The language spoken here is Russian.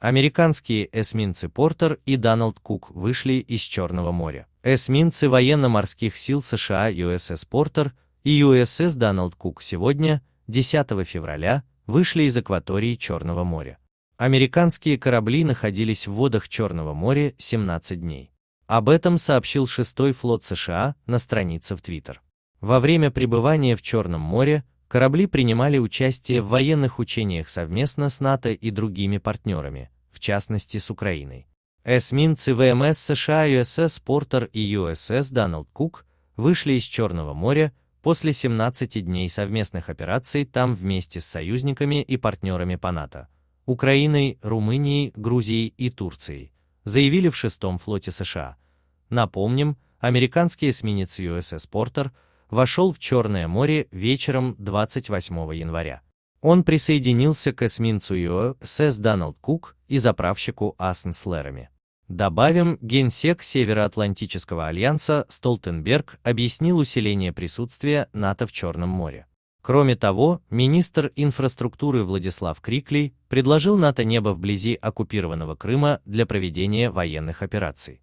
Американские эсминцы «Портер» и «Дональд Кук» вышли из Черного моря. Эсминцы военно-морских сил США USS «Портер» и USS «Дональд Кук» сегодня, 10 февраля, вышли из акватории Черного моря. Американские корабли находились в водах Черного моря 17 дней. Об этом сообщил 6 флот США на странице в Твиттер. Во время пребывания в Черном море корабли принимали участие в военных учениях совместно с НАТО и другими партнерами, в частности с Украиной. Эсминцы ВМС США USS Porter и USS Donald Cook вышли из Черного моря после 17 дней совместных операций там вместе с союзниками и партнерами по НАТО – Украиной, Румынией, Грузией и Турцией, заявили в шестом флоте США. Напомним, американский эсминец USS Porter – вошел в Черное море вечером 28 января. Он присоединился к эсминцу ЮСС Дональд Кук и заправщику Ассенслерами. Добавим, генсек Североатлантического альянса Столтенберг объяснил усиление присутствия НАТО в Черном море. Кроме того, министр инфраструктуры Владислав Крикли предложил НАТО небо вблизи оккупированного Крыма для проведения военных операций.